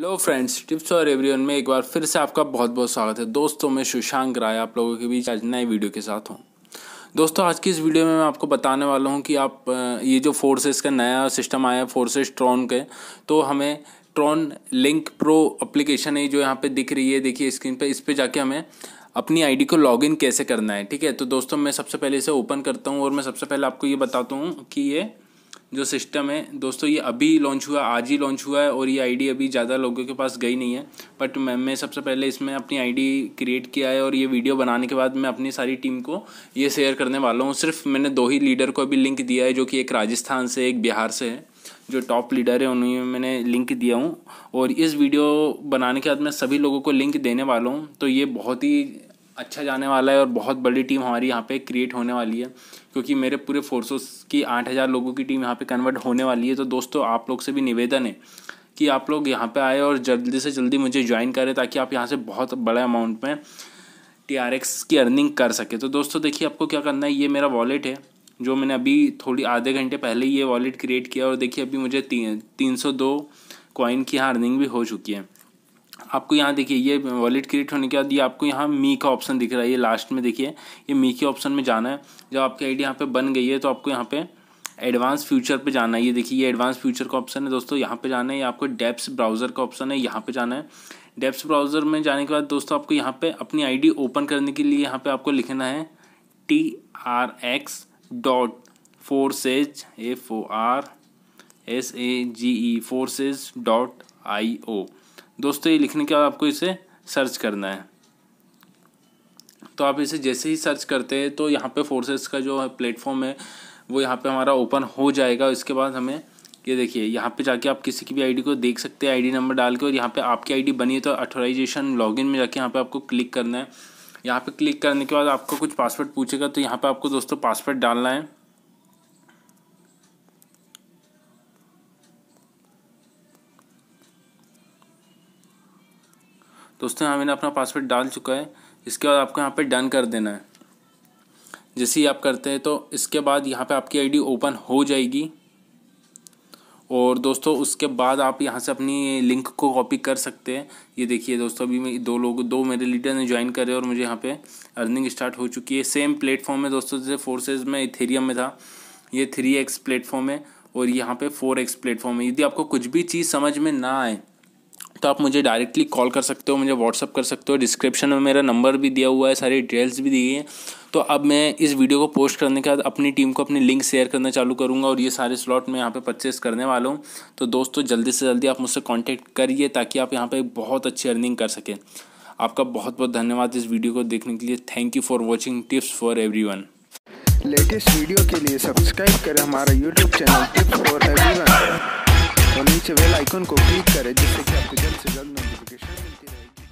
hello friends tips और everyone में एक बार फिर से आपका बहुत बहुत स्वागत है दोस्तों मैं सुशांक राय आप लोगों के बीच आज नए वीडियो के साथ हूँ दोस्तों आज की इस वीडियो में मैं आपको बताने वाला हूँ कि आप ये जो फोर्सेस का नया सिस्टम आया है फोर्सेस ट्रॉन के तो हमें ट्रॉन लिंक प्रो अप्लीकेशन है जो यहाँ पर दिख रही है देखिए स्क्रीन पर इस पर जाके हमें अपनी आईडी को लॉगिन कैसे करना है ठीक है तो दोस्तों मैं सबसे पहले इसे ओपन करता हूँ और मैं सबसे पहले आपको ये बताता हूँ कि ये जो सिस्टम है दोस्तों ये अभी लॉन्च हुआ आज ही लॉन्च हुआ है और ये आईडी अभी ज़्यादा लोगों के पास गई नहीं है बट मैं मैं सबसे पहले इसमें अपनी आईडी क्रिएट किया है और ये वीडियो बनाने के बाद मैं अपनी सारी टीम को ये शेयर करने वाला हूँ सिर्फ मैंने दो ही लीडर को अभी लिंक दिया है जो कि एक राजस्थान से एक बिहार से है जो टॉप लीडर है उन्हें मैंने लिंक दिया हूँ और इस वीडियो बनाने के बाद मैं सभी लोगों को लिंक देने वाला हूँ तो ये बहुत ही अच्छा जाने वाला है और बहुत बड़ी टीम हमारी यहाँ पे क्रिएट होने वाली है क्योंकि मेरे पूरे फोर्सेस की आठ हज़ार लोगों की टीम यहाँ पे कन्वर्ट होने वाली है तो दोस्तों आप लोग से भी निवेदन है कि आप लोग यहाँ पे आए और जल्दी से जल्दी मुझे ज्वाइन करें ताकि आप यहाँ से बहुत बड़े अमाउंट में टी आर एक्स की अर्निंग कर सके तो दोस्तों देखिए आपको क्या करना है ये मेरा वॉलेट है जो मैंने अभी थोड़ी आधे घंटे पहले ही ये वॉलेट क्रिएट किया और देखिए अभी मुझे तीन सौ दो कॉइन की यहाँ अर्निंग भी हो चुकी है आपको यहाँ देखिए ये वॉलेट क्रिएट होने के बाद ये आपको यहाँ मी का ऑप्शन दिख रहा है ये लास्ट में देखिए ये मी के ऑप्शन में जाना है जब आपकी आई डी यहाँ पर बन गई है तो आपको यहाँ पे एडवांस फ्यूचर पे जाना है ये देखिए ये एडवांस फ्यूचर का ऑप्शन है दोस्तों यहाँ पे जाना है ये आपको डेप्स ब्राउज़र का ऑप्शन है यहाँ पे जाना है डेप्स ब्राउज़र में जाने के बाद दोस्तों आपको यहाँ पे अपनी आईडी ओपन करने के लिए यहाँ पे आपको लिखना है T R X dot forsage F O R S A G E forsage dot I O दोस्तों ये लिखने के बाद आपको इसे सर्च करना है तो आप इसे जैसे ही सर्च करते हैं तो यहाँ पे फोर्सेस का जो है प्लेटफॉर्म है वो यहाँ पे हमारा ओपन हो जाएगा इसके बाद हमें ये देखिए यहाँ पे जाके आप किसी की भी आईडी को देख सकते हैं आईडी नंबर डाल के और यहाँ पे आपकी आईडी बनी है तो अथोराइजेशन लॉगिन में जाके यहाँ पे आपको क्लिक करना है यहाँ पे क्लिक करने के बाद आपको कुछ पासवर्ड पूछेगा तो यहाँ पे आपको दोस्तों पासवर्ड डालना है दोस्तों यहाँ मैंने अपना पासवर्ड डाल चुका है इसके बाद आपको यहाँ पे डन कर देना है जैसे ही आप करते हैं तो इसके बाद यहाँ पे आपकी आईडी ओपन हो जाएगी और दोस्तों उसके बाद आप यहाँ से अपनी लिंक को कॉपी कर सकते हैं ये देखिए दोस्तों अभी मैं दो लोग दो मेरे लीडर ने ज्वाइन करे और मुझे यहाँ पर अर्निंग स्टार्ट हो चुकी है सेम प्लेटफॉर्म है दोस्तों जैसे फोर्सेज में इथेरियम में था ये थ्री एक्स प्लेटफॉर्म है और यहाँ पे फोर एक्स प्लेटफॉर्म है यदि आपको कुछ भी चीज़ समझ में ना आए तो आप मुझे डायरेक्टली कॉल कर सकते हो मुझे व्हाट्सअप कर सकते हो डिस्क्रिप्शन में मेरा नंबर भी दिया हुआ है सारी डिटेल्स भी दी है तो अब मैं इस वीडियो को पोस्ट करने के बाद अपनी टीम को अपनी लिंक शेयर करना चालू करूँगा और ये सारे स्लॉट मैं यहाँ पे परचेस करने वाला हूँ तो दोस्तों जल्दी से जल्दी आप मुझसे कॉन्टैक्ट करिए ताकि आप यहाँ पर बहुत अच्छी अर्निंग कर सकें आपका बहुत बहुत धन्यवाद इस वीडियो को देखने के लिए thank you for watching tips for every latest video के लिए सब्सक्राइब करें हमारा YouTube channel tips for every से बेल आइकन को क्लिक करें जिससे कि आपको जल्द से जल्द नोटिफिकेशन मिलती रहेगी